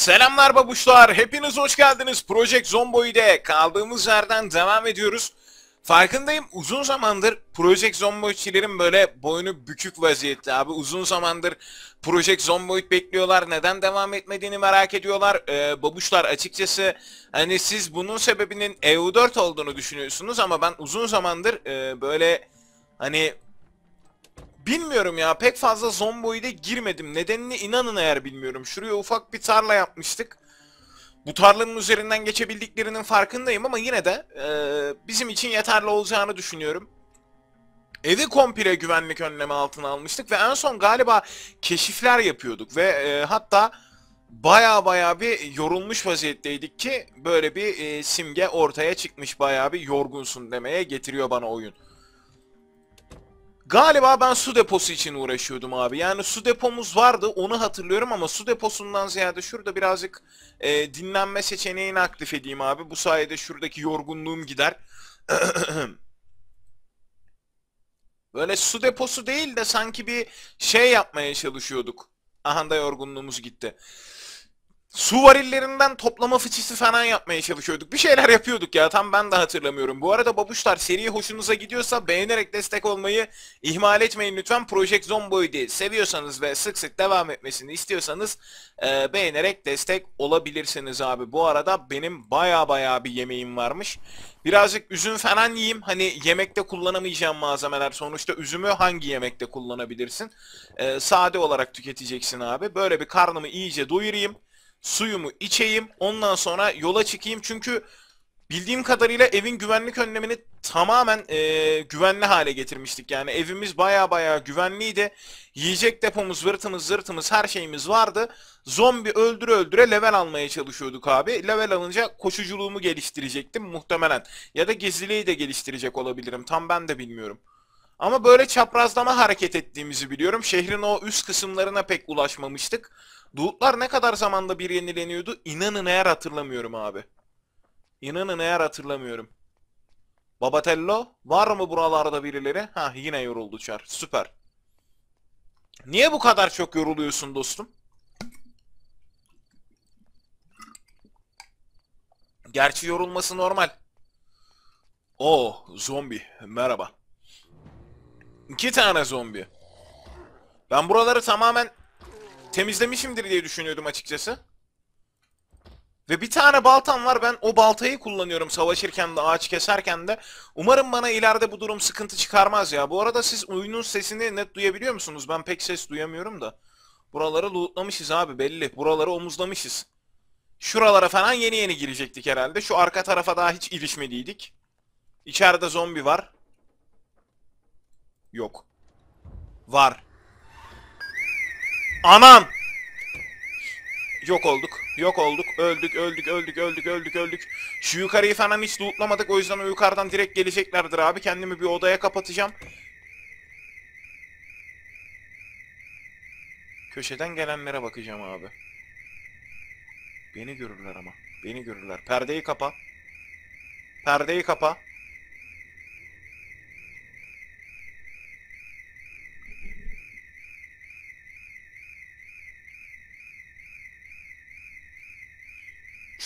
Selamlar babuşlar, hepiniz hoş geldiniz. Project Zomboid'e kaldığımız yerden devam ediyoruz. Farkındayım uzun zamandır Project Zomboid'çilerin böyle boynu bükük vaziyette abi. Uzun zamandır Project Zomboid bekliyorlar. Neden devam etmediğini merak ediyorlar. Ee, babuşlar açıkçası hani siz bunun sebebinin EU4 olduğunu düşünüyorsunuz ama ben uzun zamandır e, böyle hani Bilmiyorum ya pek fazla zomboide girmedim. Nedenini inanın eğer bilmiyorum. Şuraya ufak bir tarla yapmıştık. Bu tarlanın üzerinden geçebildiklerinin farkındayım ama yine de e, bizim için yeterli olacağını düşünüyorum. Evi komple güvenlik önlemi altına almıştık ve en son galiba keşifler yapıyorduk ve e, hatta baya baya bir yorulmuş vaziyetteydik ki böyle bir e, simge ortaya çıkmış baya bir yorgunsun demeye getiriyor bana oyun. Galiba ben su deposu için uğraşıyordum abi. Yani su depomuz vardı onu hatırlıyorum ama su deposundan ziyade şurada birazcık e, dinlenme seçeneğini aktif edeyim abi. Bu sayede şuradaki yorgunluğum gider. Böyle su deposu değil de sanki bir şey yapmaya çalışıyorduk. Aha da yorgunluğumuz gitti. Suvarillerinden toplama fıçısı falan yapmaya çalışıyorduk. Bir şeyler yapıyorduk ya tam ben de hatırlamıyorum. Bu arada babuşlar seri hoşunuza gidiyorsa beğenerek destek olmayı ihmal etmeyin lütfen. Project Zomboid'i seviyorsanız ve sık sık devam etmesini istiyorsanız e, beğenerek destek olabilirsiniz abi. Bu arada benim baya baya bir yemeğim varmış. Birazcık üzüm falan yiyeyim. Hani yemekte kullanamayacağım malzemeler. Sonuçta üzümü hangi yemekte kullanabilirsin? E, sade olarak tüketeceksin abi. Böyle bir karnımı iyice doyurayım suyumu içeyim ondan sonra yola çıkayım çünkü bildiğim kadarıyla evin güvenlik önlemini tamamen e, güvenli hale getirmiştik. Yani evimiz baya baya güvenliydi. Yiyecek depomuz, vırtımız, zırtımız her şeyimiz vardı. Zombi öldüre öldüre level almaya çalışıyorduk abi. Level alınca koşuculuğumu geliştirecektim muhtemelen. Ya da geziliği de geliştirecek olabilirim. Tam ben de bilmiyorum. Ama böyle çaprazlama hareket ettiğimizi biliyorum. Şehrin o üst kısımlarına pek ulaşmamıştık. Duutlar ne kadar zamanda bir yenileniyordu? İnanın eğer hatırlamıyorum abi. İnanın eğer hatırlamıyorum. Babatello var mı buralarda birileri? Ha yine yoruldu Çar. Süper. Niye bu kadar çok yoruluyorsun dostum? Gerçi yorulması normal. O oh, zombi. Merhaba. İki tane zombi. Ben buraları tamamen temizlemişimdir diye düşünüyordum açıkçası. Ve bir tane baltam var ben o baltayı kullanıyorum savaşırken de ağaç keserken de. Umarım bana ileride bu durum sıkıntı çıkarmaz ya. Bu arada siz oyunun sesini net duyabiliyor musunuz? Ben pek ses duyamıyorum da. Buraları lootlamışız abi belli. Buraları omuzlamışız. Şuralara falan yeni yeni girecektik herhalde. Şu arka tarafa daha hiç ilişmediydik. İçeride zombi var. Yok. Var. Anam! Yok olduk. Yok olduk. Öldük, öldük, öldük, öldük, öldük, öldük. Şu yukarıyı falan hiç lootlamadık. O yüzden o yukarıdan direkt geleceklerdir abi. Kendimi bir odaya kapatacağım. Köşeden gelenlere bakacağım abi. Beni görürler ama. Beni görürler. Perdeyi kapa. Perdeyi kapa.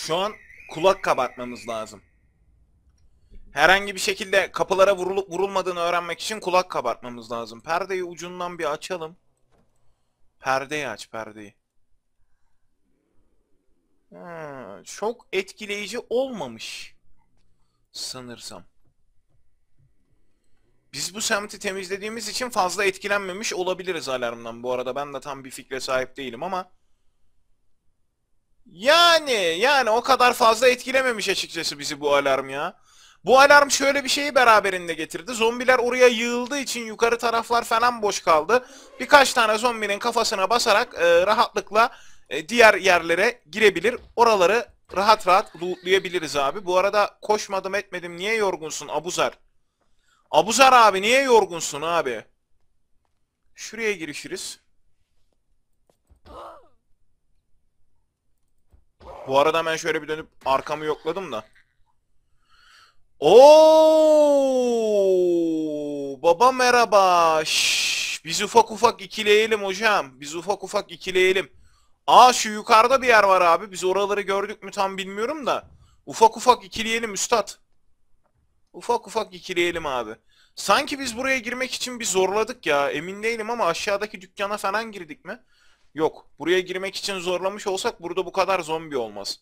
Şu an kulak kabartmamız lazım. Herhangi bir şekilde kapılara vurulup vurulmadığını öğrenmek için kulak kabartmamız lazım. Perdeyi ucundan bir açalım. Perdeyi aç perdeyi. Ha, çok etkileyici olmamış. Sanırsam. Biz bu semti temizlediğimiz için fazla etkilenmemiş olabiliriz alarmdan. Bu arada ben de tam bir fikre sahip değilim ama... Yani yani o kadar fazla etkilememiş açıkçası bizi bu alarm ya. Bu alarm şöyle bir şeyi beraberinde getirdi. Zombiler oraya yığıldığı için yukarı taraflar falan boş kaldı. Birkaç tane zombinin kafasına basarak e, rahatlıkla e, diğer yerlere girebilir. Oraları rahat rahat lootlayabiliriz abi. Bu arada koşmadım etmedim. Niye yorgunsun Abuzar? Abuzar abi niye yorgunsun abi? Şuraya girişiriz. Bu arada ben şöyle bir dönüp arkamı yokladım da. Oo baba merhaba. Şş, biz ufak ufak ikileyelim hocam. Biz ufak ufak ikileyelim. Aa şu yukarıda bir yer var abi. Biz oraları gördük mü tam bilmiyorum da. Ufak ufak ikileyelim üstad. Ufak ufak ikileyelim abi. Sanki biz buraya girmek için bir zorladık ya. Emin değilim ama aşağıdaki dükkana falan girdik mi? Yok. Buraya girmek için zorlamış olsak burada bu kadar zombi olmaz.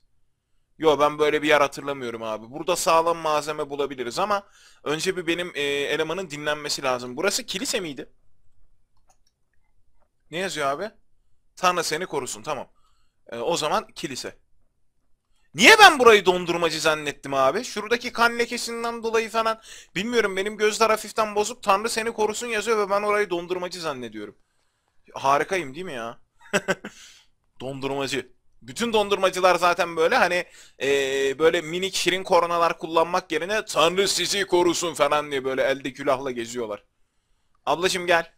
Yo ben böyle bir yer hatırlamıyorum abi. Burada sağlam malzeme bulabiliriz ama önce bir benim e, elemanın dinlenmesi lazım. Burası kilise miydi? Ne yazıyor abi? Tanrı seni korusun tamam. E, o zaman kilise. Niye ben burayı dondurmacı zannettim abi? Şuradaki kan lekesinden dolayı falan. Bilmiyorum benim gözler hafiften bozuk. Tanrı seni korusun yazıyor ve ben orayı dondurmacı zannediyorum. Harikayım değil mi ya? Dondurmacı. Bütün dondurmacılar zaten böyle hani e, böyle minik şirin koronalar kullanmak yerine Tanrı sizi korusun falan diye böyle elde külahla geziyorlar. Ablacım gel.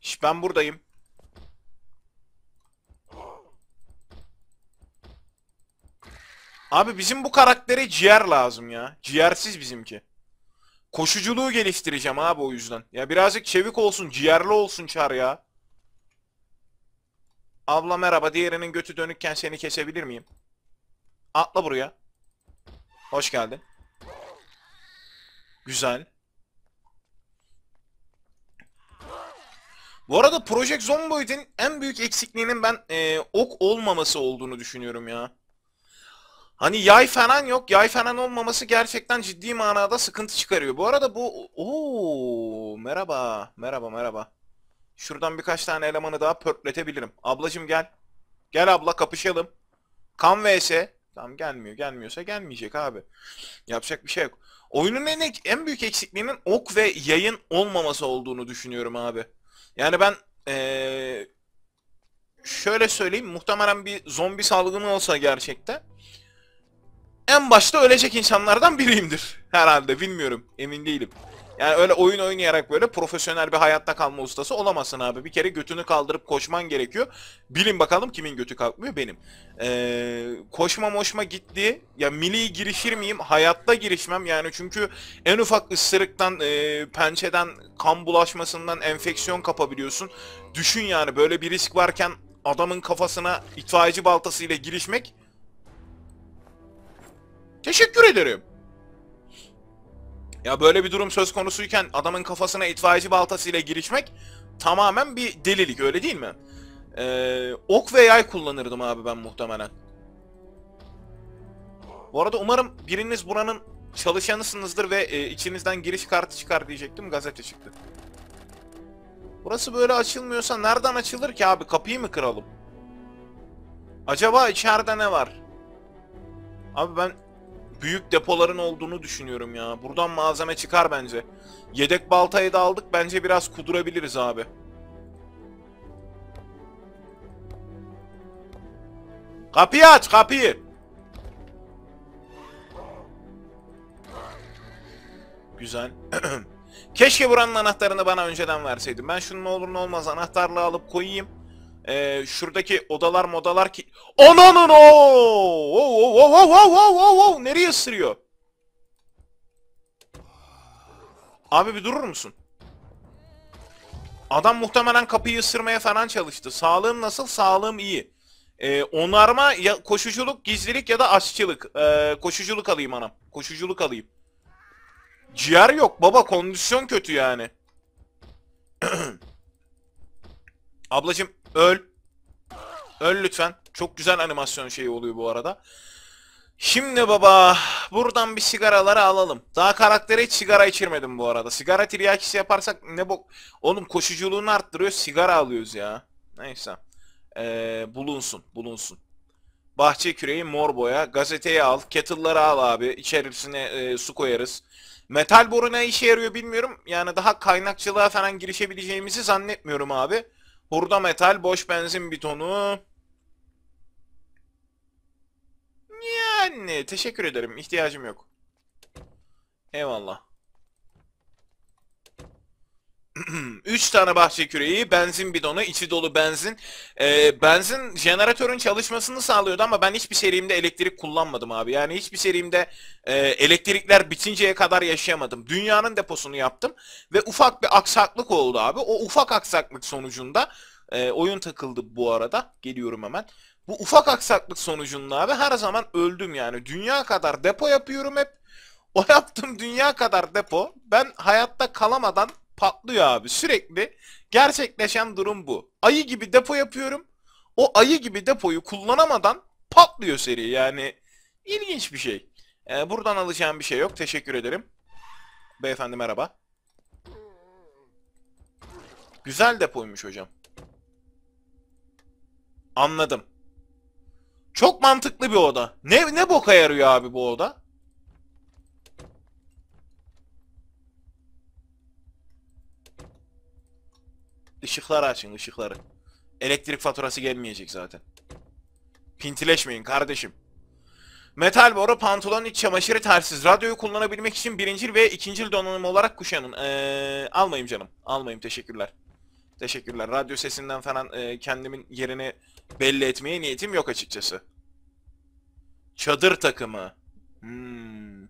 Şş, ben buradayım. Abi bizim bu karaktere ciğer lazım ya. Ciğersiz bizimki. Koşuculuğu geliştireceğim abi o yüzden. Ya birazcık çevik olsun, ciğerli olsun çar ya. Abla merhaba. Diğerinin götü dönükken seni kesebilir miyim? Atla buraya. Hoş geldin. Güzel. Bu arada Project Zomboid'in en büyük eksikliğinin ben e, ok olmaması olduğunu düşünüyorum ya. Hani yay falan yok. Yay falan olmaması gerçekten ciddi manada sıkıntı çıkarıyor. Bu arada bu... Oo, merhaba. Merhaba merhaba. Şuradan birkaç tane elemanı daha pörtletebilirim. Ablacım gel. Gel abla kapışalım. Kan vs. Tamam gelmiyor. Gelmiyorsa gelmeyecek abi. Yapacak bir şey yok. Oyunun en, en büyük eksikliğinin ok ve yayın olmaması olduğunu düşünüyorum abi. Yani ben ee, şöyle söyleyeyim. Muhtemelen bir zombi salgını olsa gerçekten en başta ölecek insanlardan biriyimdir. Herhalde bilmiyorum. Emin değilim. Yani öyle oyun oynayarak böyle profesyonel bir hayatta kalma ustası olamazsın abi. Bir kere götünü kaldırıp koşman gerekiyor. Bilin bakalım kimin götü kalkmıyor? Benim. Ee, koşma moşma gitti. Ya mili girişir miyim? Hayatta girişmem yani çünkü en ufak ısırıktan, e, pençeden, kan bulaşmasından enfeksiyon kapabiliyorsun. Düşün yani böyle bir risk varken adamın kafasına itfaiyeci baltasıyla girişmek. Teşekkür ederim. Ya böyle bir durum söz konusuyken adamın kafasına itfaiyeci baltasıyla girişmek tamamen bir delilik öyle değil mi? Ee, ok ve yay kullanırdım abi ben muhtemelen. Bu arada umarım biriniz buranın çalışanısınızdır ve e, içinizden giriş kartı çıkar diyecektim gazete çıktı. Burası böyle açılmıyorsa nereden açılır ki abi kapıyı mı kıralım? Acaba içeride ne var? Abi ben büyük depoların olduğunu düşünüyorum ya. Buradan malzeme çıkar bence. Yedek baltayı da aldık. Bence biraz kudurabiliriz abi. Kapıyı aç kapıyı. Güzel. Keşke buranın anahtarını bana önceden verseydin. Ben şunun olur ne olmaz anahtarlığı alıp koyayım. Ee, şuradaki odalar modalar ki... Ananın o! Oh, oh, oh, oh, oh, oh, Nereye ısırıyor? Abi bir durur musun? Adam muhtemelen kapıyı ısırmaya falan çalıştı. Sağlığım nasıl? Sağlığım iyi. Ee, onarma, ya, koşuculuk, gizlilik ya da aşçılık. Ee, koşuculuk alayım anam. Koşuculuk alayım. Ciğer yok baba. Kondisyon kötü yani. Ablacım Öl. Öl lütfen. Çok güzel animasyon şeyi oluyor bu arada. Şimdi baba buradan bir sigaraları alalım. Daha karaktere hiç sigara içirmedim bu arada. Sigara tiryakisi yaparsak ne bok... Oğlum koşuculuğunu arttırıyor sigara alıyoruz ya. Neyse. Ee, bulunsun bulunsun. Bahçe küreği mor boya. Gazeteyi al. Kettle'ları al abi. İçerisine e, su koyarız. Metal boru ne işe yarıyor bilmiyorum. Yani daha kaynakçılığa falan girişebileceğimizi zannetmiyorum abi. Burada metal, boş benzin bitonu. Yani teşekkür ederim. İhtiyacım yok. Eyvallah. 3 tane bahçe küreği, benzin bidonu, içi dolu benzin. Ee, benzin jeneratörün çalışmasını sağlıyordu ama ben hiçbir serimde elektrik kullanmadım abi. Yani hiçbir serimde e, elektrikler bitinceye kadar yaşayamadım. Dünyanın deposunu yaptım ve ufak bir aksaklık oldu abi. O ufak aksaklık sonucunda e, oyun takıldı bu arada. Geliyorum hemen. Bu ufak aksaklık sonucunda abi her zaman öldüm yani. Dünya kadar depo yapıyorum hep. O yaptığım dünya kadar depo. Ben hayatta kalamadan patlıyor abi sürekli gerçekleşen durum bu. Ayı gibi depo yapıyorum. O ayı gibi depoyu kullanamadan patlıyor seri yani ilginç bir şey. Ee, buradan alacağım bir şey yok. Teşekkür ederim. Beyefendi merhaba. Güzel depoymuş hocam. Anladım. Çok mantıklı bir oda. Ne ne boka yarıyor abi bu oda? Işıkları açın ışıkları. Elektrik faturası gelmeyecek zaten. Pintileşmeyin kardeşim. Metal boru, pantolon, iç çamaşırı, tersiz. Radyoyu kullanabilmek için birincil ve ikincil donanım olarak kuşanın. Ee, almayayım canım. Almayayım teşekkürler. Teşekkürler. Radyo sesinden falan e, kendimin yerini belli etmeye niyetim yok açıkçası. Çadır takımı. Hmm.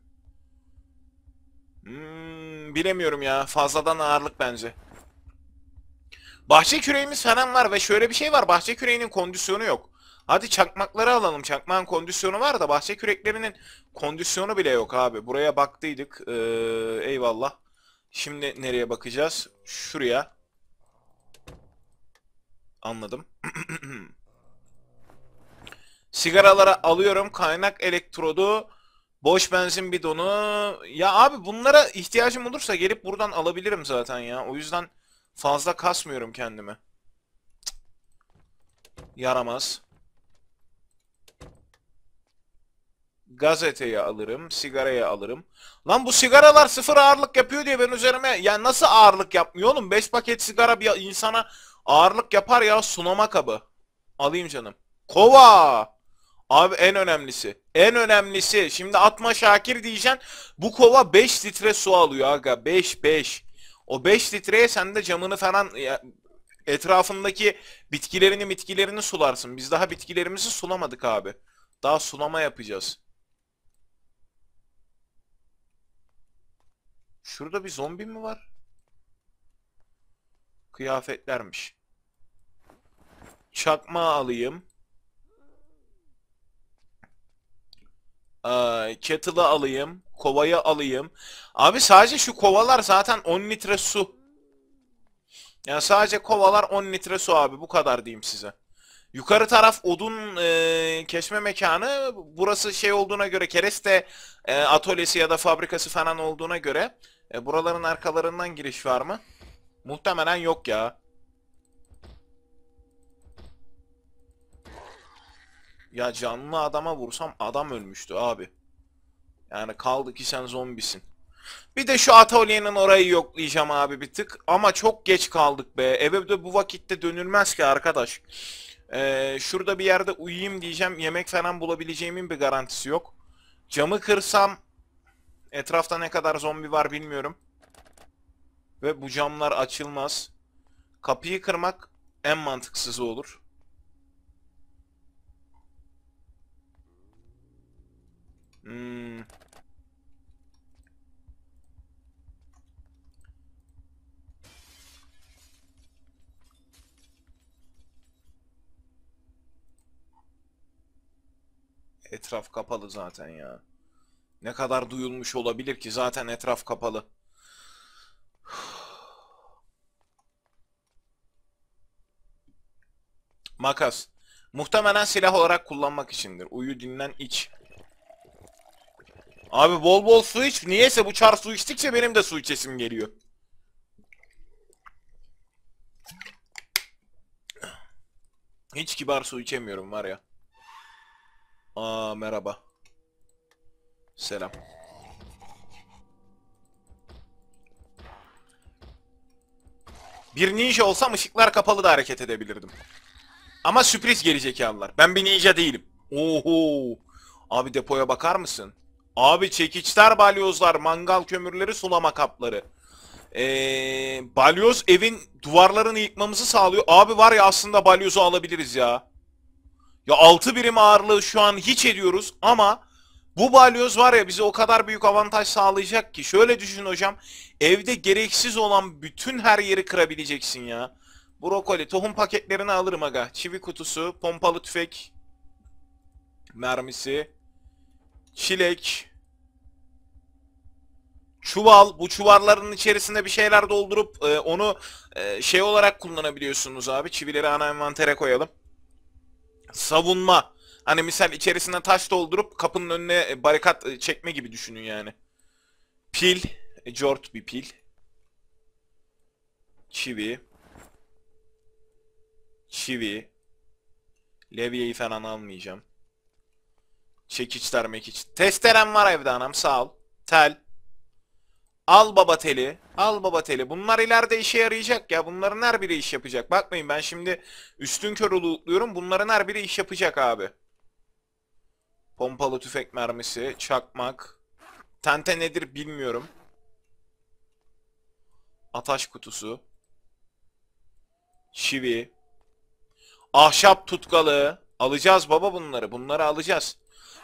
Hmm, bilemiyorum ya. Fazladan ağırlık bence. Bahçe küreğimiz falan var ve şöyle bir şey var. Bahçe küreğinin kondisyonu yok. Hadi çakmakları alalım. Çakmağın kondisyonu var da bahçe küreklerinin kondisyonu bile yok abi. Buraya baktıydık. Ee, eyvallah. Şimdi nereye bakacağız? Şuraya. Anladım. Sigaralara alıyorum. Kaynak elektrodu. Boş benzin bidonu. Ya abi bunlara ihtiyacım olursa gelip buradan alabilirim zaten ya. O yüzden Fazla kasmıyorum kendimi. Yaramaz. Gazeteyi alırım, sigarayı alırım. Lan bu sigaralar sıfır ağırlık yapıyor diye ben üzerime... Ya nasıl ağırlık yapmıyor oğlum? 5 paket sigara bir insana ağırlık yapar ya sunama kabı. Alayım canım. Kova! Abi en önemlisi. En önemlisi. Şimdi atma Şakir diyeceksin. Bu kova 5 litre su alıyor aga. 5 5. O 5 litreye sen de camını falan ya, etrafındaki bitkilerini bitkilerini sularsın. Biz daha bitkilerimizi sulamadık abi. Daha sulama yapacağız. Şurada bir zombi mi var? Kıyafetlermiş. Çakma alayım. Ee, kettle'ı alayım. Kovayı alayım. Abi sadece şu kovalar zaten 10 litre su. Yani sadece kovalar 10 litre su abi. Bu kadar diyeyim size. Yukarı taraf odun e, kesme mekanı. Burası şey olduğuna göre kereste e, atölyesi ya da fabrikası falan olduğuna göre. E, buraların arkalarından giriş var mı? Muhtemelen yok ya. Ya canlı adama vursam adam ölmüştü abi. Yani kaldı ki sen zombisin. Bir de şu atölyenin orayı yoklayacağım abi bir tık. Ama çok geç kaldık be. Eve de bu vakitte dönülmez ki arkadaş. Ee, şurada bir yerde uyuyayım diyeceğim. Yemek falan bulabileceğimin bir garantisi yok. Camı kırsam etrafta ne kadar zombi var bilmiyorum. Ve bu camlar açılmaz. Kapıyı kırmak en mantıksızı olur. Hmm. etraf kapalı zaten ya. Ne kadar duyulmuş olabilir ki zaten etraf kapalı. Makas. Muhtemelen silah olarak kullanmak içindir. Uyu dinlen iç. Abi bol bol su iç. Niyeyse bu çar su içtikçe benim de su içesim geliyor. Hiç kibar su içemiyorum var ya. Aa merhaba. Selam. Bir ninja olsam ışıklar kapalı da hareket edebilirdim. Ama sürpriz gelecek gerizekalılar. Ben bir ninja değilim. Oho. Abi depoya bakar mısın? Abi çekiçler, balyozlar, mangal kömürleri, sulama kapları. Ee, balyoz evin duvarlarını yıkmamızı sağlıyor. Abi var ya aslında balyozu alabiliriz ya. Ya 6 birim ağırlığı şu an hiç ediyoruz ama bu balyoz var ya bize o kadar büyük avantaj sağlayacak ki. Şöyle düşün hocam. Evde gereksiz olan bütün her yeri kırabileceksin ya. Brokoli, tohum paketlerini alırım aga. Çivi kutusu, pompalı tüfek mermisi, çilek, çuval. Bu çuvalların içerisinde bir şeyler doldurup e, onu e, şey olarak kullanabiliyorsunuz abi. Çivileri ana envantere koyalım savunma. Hani misal içerisine taş doldurup kapının önüne e, barikat e, çekme gibi düşünün yani. Pil. E, jort bir pil. Çivi. Çivi. Levyeyi falan almayacağım. Çekiçler mekiç. Testerem var evde anam sağ ol. Tel. Al baba teli. Al baba teli. Bunlar ileride işe yarayacak ya. Bunların her biri iş yapacak. Bakmayın ben şimdi üstün körü lootluyorum. Bunların her biri iş yapacak abi. Pompalı tüfek mermisi, çakmak. Tente nedir bilmiyorum. Ataş kutusu. şivi, Ahşap tutkalı. Alacağız baba bunları. Bunları alacağız.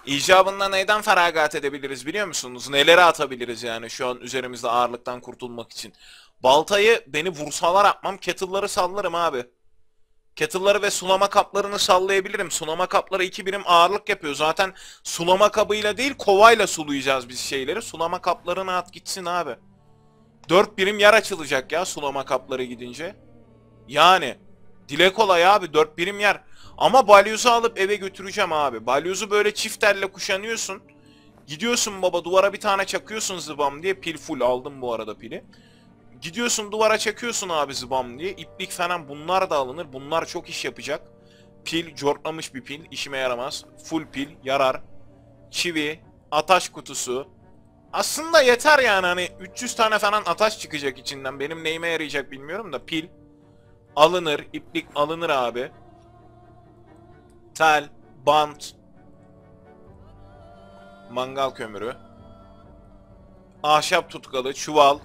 İcabından neyden feragat edebiliriz biliyor musunuz? Nelere atabiliriz yani şu an üzerimizde ağırlıktan kurtulmak için. Baltayı beni vursalar atmam. Kettle'ları sallarım abi. Kettle'ları ve sulama kaplarını sallayabilirim. Sulama kapları iki birim ağırlık yapıyor. Zaten sulama kabıyla değil kovayla sulayacağız biz şeyleri. Sulama kaplarını at gitsin abi. Dört birim yer açılacak ya sulama kapları gidince. Yani. Dile kolay abi dört birim yer. Ama balyozu alıp eve götüreceğim abi. Balyozu böyle çifterle kuşanıyorsun. Gidiyorsun baba duvara bir tane çakıyorsun zıbam diye. Pil full aldım bu arada pili. Gidiyorsun duvara çakıyorsun abi zıbam diye. İplik falan bunlar da alınır. Bunlar çok iş yapacak. Pil, cortlamış bir pil. işime yaramaz. Full pil, yarar. Çivi, ataş kutusu. Aslında yeter yani hani 300 tane falan ataş çıkacak içinden. Benim neyime yarayacak bilmiyorum da pil alınır, iplik alınır abi tel, bant, mangal kömürü, ahşap tutkalı, çuval.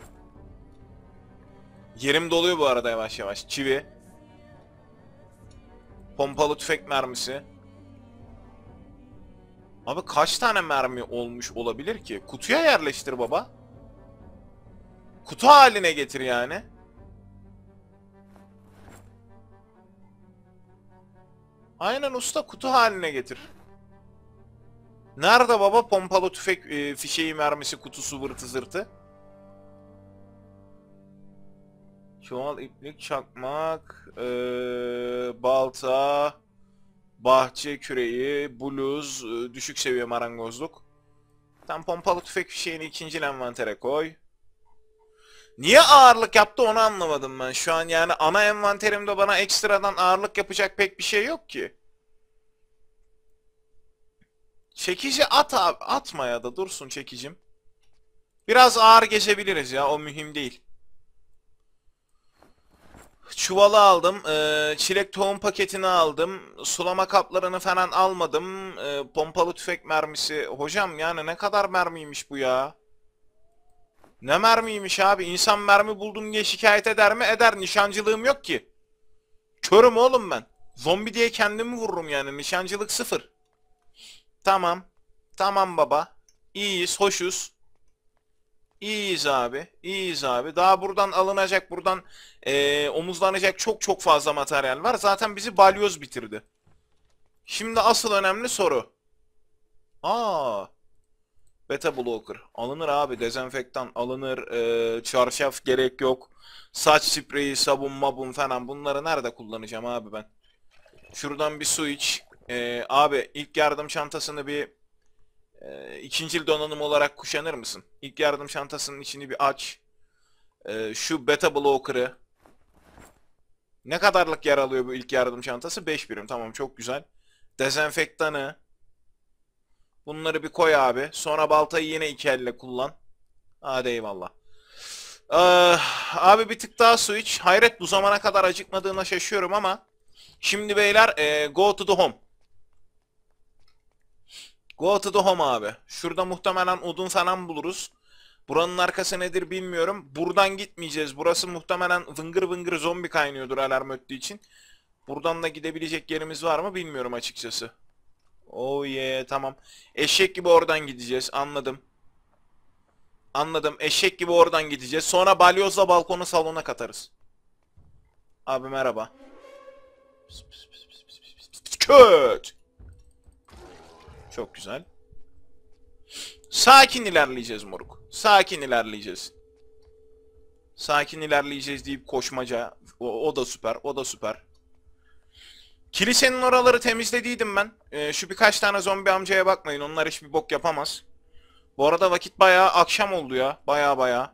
Yerim doluyor bu arada yavaş yavaş. Çivi. Pompalı tüfek mermisi. Abi kaç tane mermi olmuş olabilir ki? Kutuya yerleştir baba. Kutu haline getir yani. Aynen usta kutu haline getir. Nerede baba pompalı tüfek e, fişeği mermisi kutusu vırtı zırtı? Çuval, iplik, çakmak, e, balta, bahçe küreği, bluz, e, düşük seviye marangozluk. Tam pompalı tüfek fişeğini ikinci envantere koy. Niye ağırlık yaptı onu anlamadım ben. Şu an yani ana envanterimde bana ekstradan ağırlık yapacak pek bir şey yok ki. Çekici at abi. Atma ya da dursun çekicim. Biraz ağır geçebiliriz ya. O mühim değil. Çuvalı aldım. E, çilek tohum paketini aldım. Sulama kaplarını falan almadım. E, pompalı tüfek mermisi. Hocam yani ne kadar mermiymiş bu ya. Ne mermiymiş abi? İnsan mermi buldum diye şikayet eder mi? Eder. Nişancılığım yok ki. Körüm oğlum ben. Zombi diye kendimi vururum yani. Nişancılık sıfır. Tamam. Tamam baba. İyiyiz, hoşuz. İyiyiz abi. İyiyiz abi. Daha buradan alınacak, buradan ee, omuzlanacak çok çok fazla materyal var. Zaten bizi balyoz bitirdi. Şimdi asıl önemli soru. Aa, Beta blocker. Alınır abi. Dezenfektan alınır. E, çarşaf gerek yok. Saç spreyi, sabun, mabun falan. Bunları nerede kullanacağım abi ben? Şuradan bir su iç. E, abi ilk yardım çantasını bir e, ikinci donanım olarak kuşanır mısın? İlk yardım çantasının içini bir aç. E, şu beta blocker'ı. Ne kadarlık yer alıyor bu ilk yardım çantası? 5 birim. Tamam çok güzel. Dezenfektanı. Bunları bir koy abi. Sonra baltayı yine iki elle kullan. Hadi eyvallah. Ee, abi bir tık daha su iç. Hayret bu zamana kadar acıkmadığına şaşıyorum ama. Şimdi beyler e, go to the home. Go to the home abi. Şurada muhtemelen odun falan buluruz. Buranın arkası nedir bilmiyorum. Buradan gitmeyeceğiz. Burası muhtemelen vıngır vıngır zombi kaynıyordur alarm öttüğü için. Buradan da gidebilecek yerimiz var mı bilmiyorum açıkçası. Oh yeah tamam. Eşek gibi oradan gideceğiz. Anladım. Anladım. Eşek gibi oradan gideceğiz. Sonra balyozla balkonu salona katarız. Abi merhaba. Köt. Çok güzel. Sakin ilerleyeceğiz moruk. Sakin ilerleyeceğiz. Sakin ilerleyeceğiz deyip koşmaca. O, o da süper. O da süper. Kilisenin oraları temizlediydim ben. Ee, şu birkaç tane zombi amcaya bakmayın. Onlar hiçbir bok yapamaz. Bu arada vakit bayağı akşam oldu ya. Bayağı bayağı.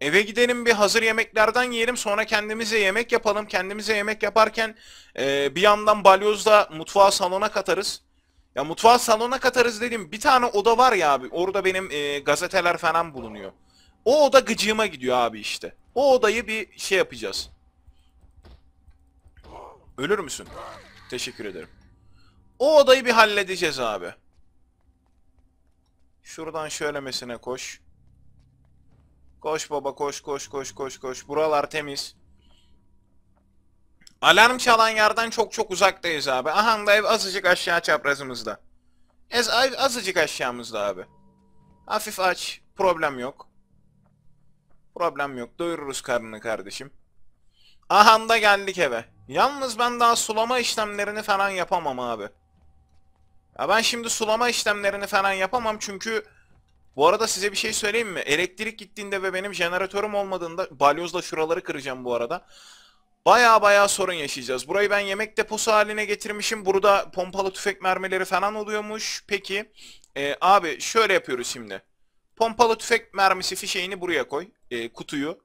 Eve gidelim bir hazır yemeklerden yiyelim. Sonra kendimize yemek yapalım. Kendimize yemek yaparken e, bir yandan balyozla mutfağı salona katarız. Ya mutfağı salona katarız dedim. Bir tane oda var ya abi. Orada benim e, gazeteler falan bulunuyor. O oda gıcığıma gidiyor abi işte. O odayı bir şey yapacağız. Ölür müsün? Teşekkür ederim. O odayı bir halledeceğiz abi. Şuradan şöylemesine koş. Koş baba koş koş koş koş koş. Buralar temiz. Alarm çalan yerden çok çok uzaktayız abi. Aha da ev azıcık aşağı çaprazımızda. Ez, ev azıcık aşağımızda abi. Hafif aç. Problem yok. Problem yok. Doyururuz karnını kardeşim. Aha da geldik eve. Yalnız ben daha sulama işlemlerini falan yapamam abi. Ya ben şimdi sulama işlemlerini falan yapamam çünkü bu arada size bir şey söyleyeyim mi? Elektrik gittiğinde ve benim jeneratörüm olmadığında balyozla şuraları kıracağım bu arada. Baya baya sorun yaşayacağız. Burayı ben yemek deposu haline getirmişim. Burada pompalı tüfek mermileri falan oluyormuş. Peki e, abi şöyle yapıyoruz şimdi. Pompalı tüfek mermisi fişeğini buraya koy. E, kutuyu.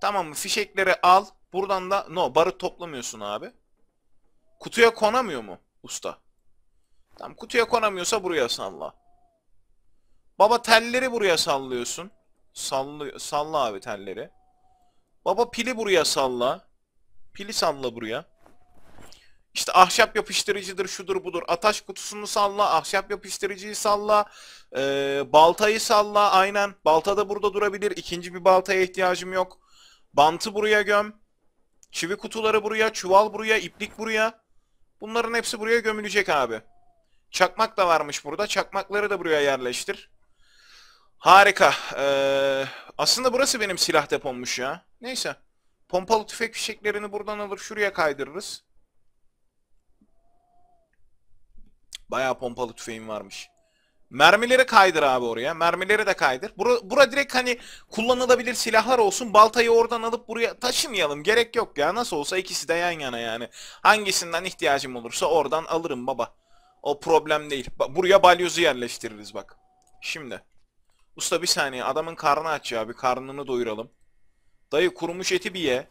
Tamam mı? Fişekleri al. Buradan da no barı toplamıyorsun abi. Kutuya konamıyor mu usta? Tam kutuya konamıyorsa buraya salla. Baba telleri buraya sallıyorsun. Sallı, salla abi telleri. Baba pili buraya salla. Pili salla buraya. İşte ahşap yapıştırıcıdır, şudur budur. Ataş kutusunu salla, ahşap yapıştırıcıyı salla, e, baltayı salla. Aynen. Balta da burada durabilir. İkinci bir baltaya ihtiyacım yok. Bantı buraya göm. Çivi kutuları buraya, çuval buraya, iplik buraya. Bunların hepsi buraya gömülecek abi. Çakmak da varmış burada. Çakmakları da buraya yerleştir. Harika. Ee, aslında burası benim silah depommuş ya. Neyse. Pompalı tüfek fişeklerini buradan alır şuraya kaydırırız. Bayağı pompalı tüfeğim varmış. Mermileri kaydır abi oraya. Mermileri de kaydır. Bura, bura direkt hani kullanılabilir silahlar olsun. Baltayı oradan alıp buraya taşımayalım. Gerek yok ya. Nasıl olsa ikisi de yan yana yani. Hangisinden ihtiyacım olursa oradan alırım baba. O problem değil. Ba buraya balyozu yerleştiririz bak. Şimdi. Usta bir saniye. Adamın karnı aç ya. Bir karnını doyuralım. Dayı kurumuş eti bir ye.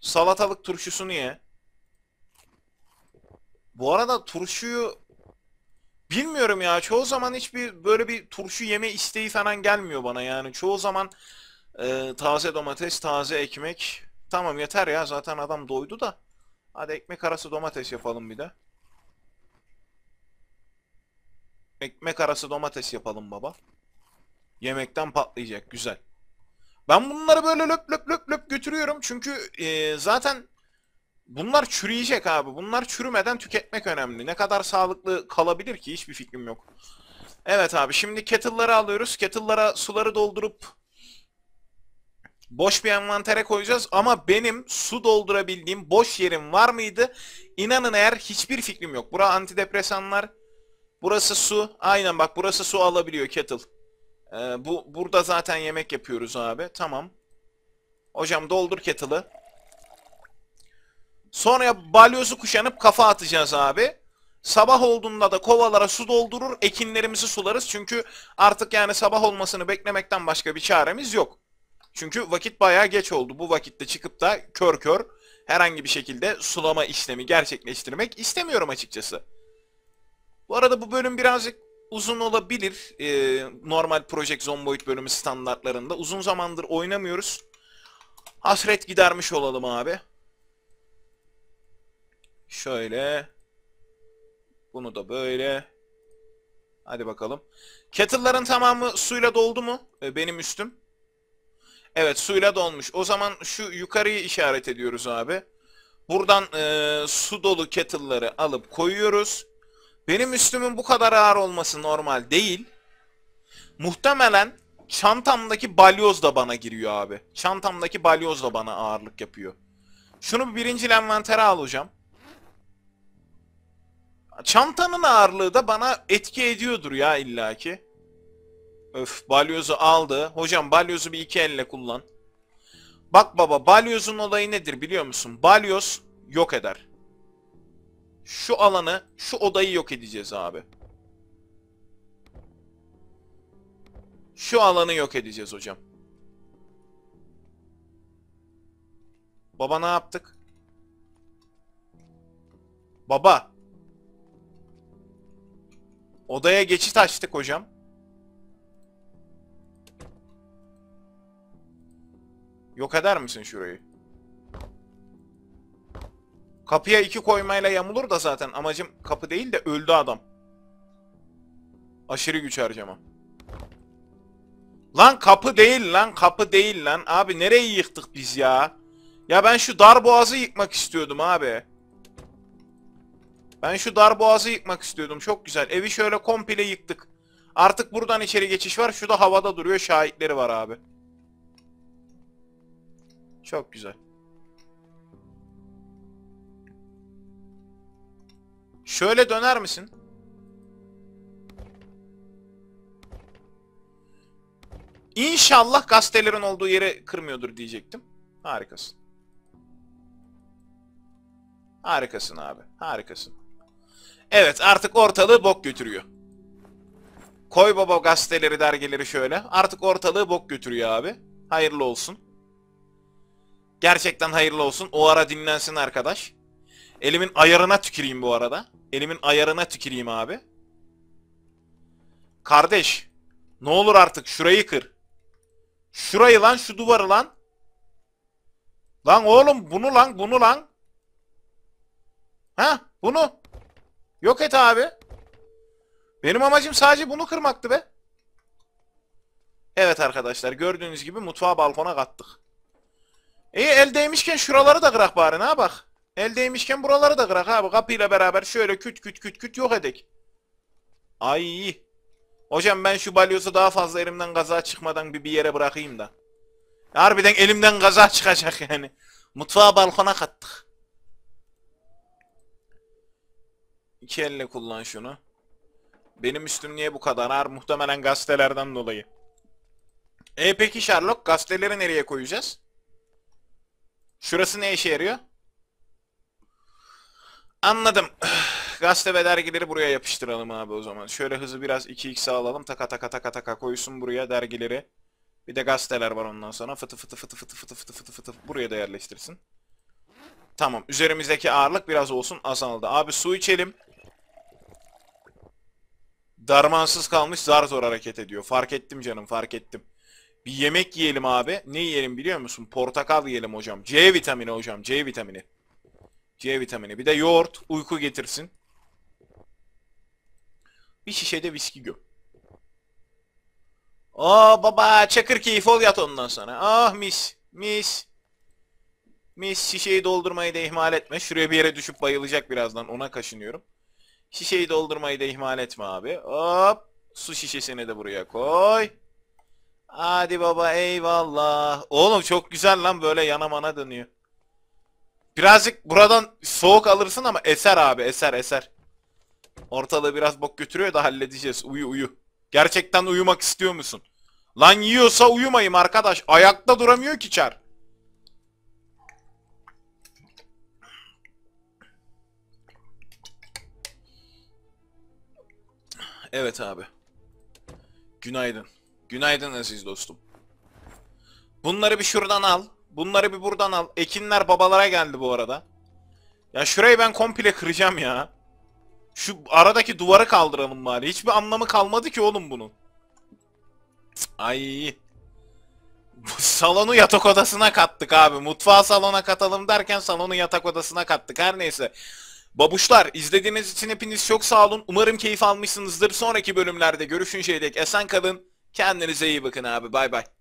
Salatalık turşusunu ye. Bu arada turşuyu Bilmiyorum ya çoğu zaman hiçbir böyle bir turşu yeme isteği falan gelmiyor bana yani. Çoğu zaman e, taze domates, taze ekmek. Tamam yeter ya zaten adam doydu da. Hadi ekmek arası domates yapalım bir de. Ekmek arası domates yapalım baba. Yemekten patlayacak güzel. Ben bunları böyle löp löp löp löp götürüyorum çünkü e, zaten Bunlar çürüyecek abi. Bunlar çürümeden tüketmek önemli. Ne kadar sağlıklı kalabilir ki hiçbir fikrim yok. Evet abi şimdi kettle'ları alıyoruz. Kettle'lara suları doldurup boş bir envantere koyacağız. Ama benim su doldurabildiğim boş yerim var mıydı? İnanın eğer hiçbir fikrim yok. Bura antidepresanlar. Burası su. Aynen bak burası su alabiliyor kettle. Ee, bu, burada zaten yemek yapıyoruz abi. Tamam. Hocam doldur kettle'ı. Sonra balyozu kuşanıp kafa atacağız abi. Sabah olduğunda da kovalara su doldurur, ekinlerimizi sularız. Çünkü artık yani sabah olmasını beklemekten başka bir çaremiz yok. Çünkü vakit bayağı geç oldu. Bu vakitte çıkıp da kör kör herhangi bir şekilde sulama işlemi gerçekleştirmek istemiyorum açıkçası. Bu arada bu bölüm birazcık uzun olabilir. Ee, normal Project Zomboid bölümü standartlarında. Uzun zamandır oynamıyoruz. Hasret gidermiş olalım abi. Şöyle. Bunu da böyle. Hadi bakalım. Kettle'ların tamamı suyla doldu mu? E, benim üstüm. Evet suyla dolmuş. O zaman şu yukarıyı işaret ediyoruz abi. Buradan e, su dolu kettle'ları alıp koyuyoruz. Benim üstümün bu kadar ağır olması normal değil. Muhtemelen çantamdaki balyoz da bana giriyor abi. Çantamdaki balyoz da bana ağırlık yapıyor. Şunu birinci envantere alacağım. Çantanın ağırlığı da bana etki ediyordur ya illaki. Öf balyozu aldı. Hocam balyozu bir iki elle kullan. Bak baba balyozun olayı nedir biliyor musun? Balyoz yok eder. Şu alanı, şu odayı yok edeceğiz abi. Şu alanı yok edeceğiz hocam. Baba ne yaptık? Baba. Odaya geçit açtık hocam. Yok eder misin şurayı? Kapıya iki koymayla yamulur da zaten. Amacım kapı değil de öldü adam. Aşırı güç harcama. Lan kapı değil lan kapı değil lan. Abi nereyi yıktık biz ya? Ya ben şu dar boğazı yıkmak istiyordum abi. Ben şu dar boğazı yıkmak istiyordum. Çok güzel. Evi şöyle komple yıktık. Artık buradan içeri geçiş var. Şu da havada duruyor. Şahitleri var abi. Çok güzel. Şöyle döner misin? İnşallah gazetelerin olduğu yere kırmıyordur diyecektim. Harikasın. Harikasın abi. Harikasın. Evet artık ortalığı bok götürüyor. Koy baba gazeteleri dergileri şöyle. Artık ortalığı bok götürüyor abi. Hayırlı olsun. Gerçekten hayırlı olsun. O ara dinlensin arkadaş. Elimin ayarına tüküreyim bu arada. Elimin ayarına tüküreyim abi. Kardeş. Ne olur artık şurayı kır. Şurayı lan şu duvarı lan. Lan oğlum bunu lan bunu lan. Ha bunu. Yok et abi. Benim amacım sadece bunu kırmaktı be. Evet arkadaşlar gördüğünüz gibi mutfağı balkona kattık. İyi el değmişken şuraları da kırak bari ne bak. El değmişken buraları da kırak abi. Kapıyla beraber şöyle küt küt küt küt yok edek. Ay. Hocam ben şu balyozu daha fazla elimden kaza çıkmadan bir bir yere bırakayım da. Harbiden elimden kaza çıkacak yani. Mutfağı balkona kattık. İki elle kullan şunu. Benim üstüm niye bu kadar ağır? Muhtemelen gazetelerden dolayı. E peki Sherlock gazeteleri nereye koyacağız? Şurası ne işe yarıyor? Anladım. Gazete ve dergileri buraya yapıştıralım abi o zaman. Şöyle hızı biraz 2x'e alalım. Taka taka taka taka koysun buraya dergileri. Bir de gazeteler var ondan sonra. Fıtı fıtı fıtı fıtı fıtı fıtı fıtı fıtı buraya da yerleştirsin. Tamam. Üzerimizdeki ağırlık biraz olsun azaldı. Abi su içelim. Darmansız kalmış zar zor hareket ediyor. Fark ettim canım fark ettim. Bir yemek yiyelim abi. Ne yiyelim biliyor musun? Portakal yiyelim hocam. C vitamini hocam. C vitamini. C vitamini. Bir de yoğurt uyku getirsin. Bir şişe de viski göm. Aa baba çakır keyif ol yat ondan sonra. Ah mis. Mis. Mis şişeyi doldurmayı da ihmal etme. Şuraya bir yere düşüp bayılacak birazdan. Ona kaşınıyorum. Şişeyi doldurmayı da ihmal etme abi. Hop. Su şişesini de buraya koy. Hadi baba eyvallah. Oğlum çok güzel lan böyle yana mana dönüyor. Birazcık buradan soğuk alırsın ama eser abi eser eser. Ortalığı biraz bok götürüyor da halledeceğiz. Uyu uyu. Gerçekten uyumak istiyor musun? Lan yiyorsa uyumayım arkadaş. Ayakta duramıyor ki çar. Evet abi. Günaydın. Günaydın aziz dostum. Bunları bir şuradan al. Bunları bir buradan al. Ekinler babalara geldi bu arada. Ya şurayı ben komple kıracağım ya. Şu aradaki duvarı kaldıralım bari. Hiçbir anlamı kalmadı ki oğlum bunun. Ay. Salonu yatak odasına kattık abi. Mutfağı salona katalım derken salonu yatak odasına kattık. Her neyse. Babuşlar izlediğiniz için hepiniz çok sağ olun. Umarım keyif almışsınızdır. Sonraki bölümlerde görüşünceye dek esen kalın. Kendinize iyi bakın abi. Bay bay.